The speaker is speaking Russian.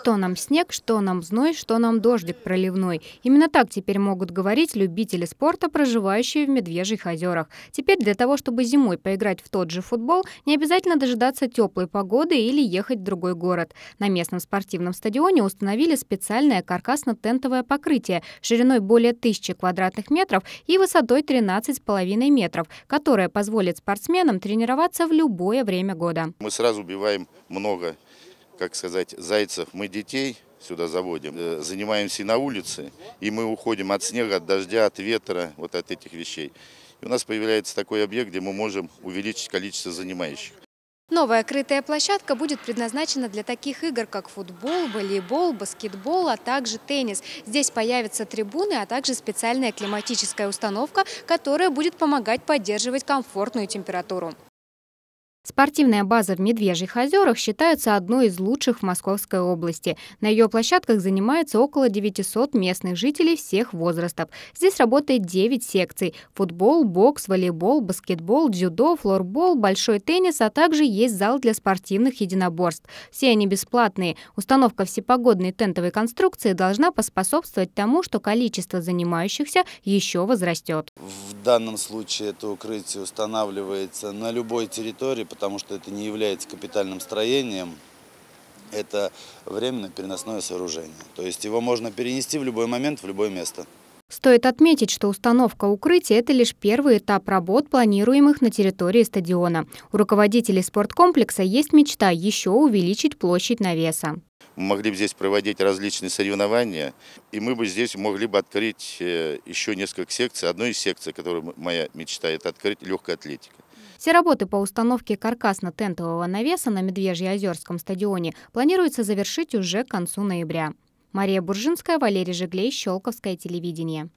Что нам снег, что нам зной, что нам дождик проливной. Именно так теперь могут говорить любители спорта, проживающие в Медвежьих озерах. Теперь для того, чтобы зимой поиграть в тот же футбол, не обязательно дожидаться теплой погоды или ехать в другой город. На местном спортивном стадионе установили специальное каркасно-тентовое покрытие шириной более 1000 квадратных метров и высотой 13,5 метров, которое позволит спортсменам тренироваться в любое время года. Мы сразу убиваем много как сказать, зайцев. Мы детей сюда заводим, э, занимаемся и на улице, и мы уходим от снега, от дождя, от ветра, вот от этих вещей. И у нас появляется такой объект, где мы можем увеличить количество занимающих. Новая крытая площадка будет предназначена для таких игр, как футбол, волейбол, баскетбол, а также теннис. Здесь появятся трибуны, а также специальная климатическая установка, которая будет помогать поддерживать комфортную температуру. Спортивная база в Медвежьих озерах считается одной из лучших в Московской области. На ее площадках занимается около 900 местных жителей всех возрастов. Здесь работает 9 секций – футбол, бокс, волейбол, баскетбол, дзюдо, флорбол, большой теннис, а также есть зал для спортивных единоборств. Все они бесплатные. Установка всепогодной тентовой конструкции должна поспособствовать тому, что количество занимающихся еще возрастет. В данном случае это укрытие устанавливается на любой территории, потому что это не является капитальным строением. Это временно переносное сооружение. То есть его можно перенести в любой момент, в любое место. Стоит отметить, что установка укрытия – это лишь первый этап работ, планируемых на территории стадиона. У руководителей спорткомплекса есть мечта еще увеличить площадь навеса. Мы могли бы здесь проводить различные соревнования, и мы бы здесь могли бы открыть э, еще несколько секций. Одной из секций, которая моя мечта, это открыть легкая атлетика. Все работы по установке каркасно-тентового навеса на Медвежьеозерском стадионе планируется завершить уже к концу ноября. Мария Буржинская, Валерий Жиглей, Щелковское телевидение.